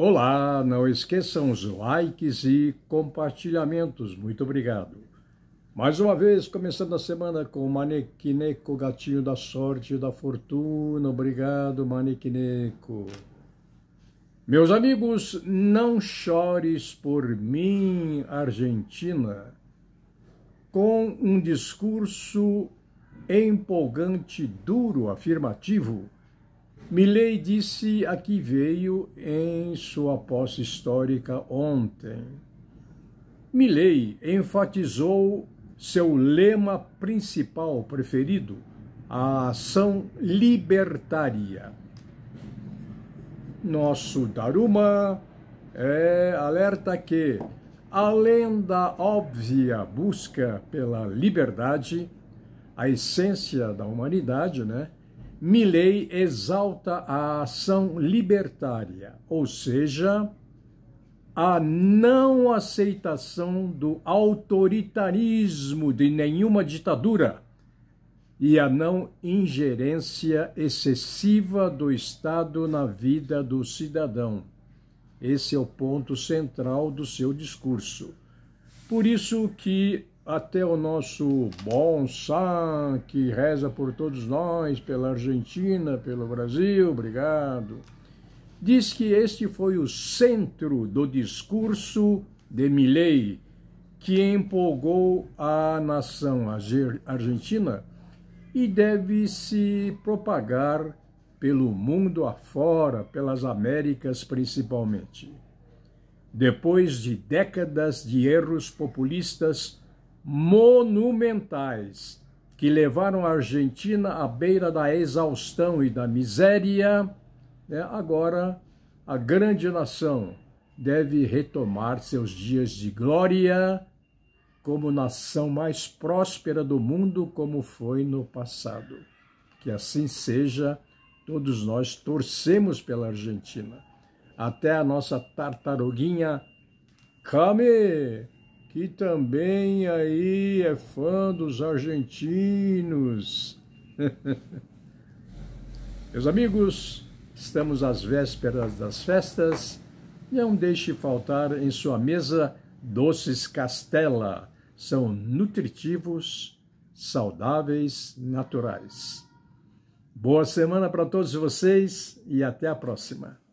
Olá, não esqueçam os likes e compartilhamentos. Muito obrigado. Mais uma vez, começando a semana com o Manequineco, gatinho da sorte e da fortuna. Obrigado, Manequineco. Meus amigos, não chores por mim, Argentina, com um discurso empolgante, duro, afirmativo Milley disse a que veio em sua posse histórica ontem. Milley enfatizou seu lema principal preferido, a ação libertária. Nosso Daruma é, alerta que, além da óbvia busca pela liberdade, a essência da humanidade, né? Milley exalta a ação libertária, ou seja, a não aceitação do autoritarismo de nenhuma ditadura e a não ingerência excessiva do Estado na vida do cidadão. Esse é o ponto central do seu discurso. Por isso que até o nosso bom san que reza por todos nós, pela Argentina, pelo Brasil, obrigado. Diz que este foi o centro do discurso de Milley, que empolgou a nação argentina e deve se propagar pelo mundo afora, pelas Américas principalmente. Depois de décadas de erros populistas, monumentais que levaram a Argentina à beira da exaustão e da miséria, né, agora a grande nação deve retomar seus dias de glória como nação mais próspera do mundo, como foi no passado. Que assim seja, todos nós torcemos pela Argentina. Até a nossa tartaruguinha come que também aí é fã dos argentinos. Meus amigos, estamos às vésperas das festas. Não deixe faltar em sua mesa doces Castela. São nutritivos, saudáveis, naturais. Boa semana para todos vocês e até a próxima.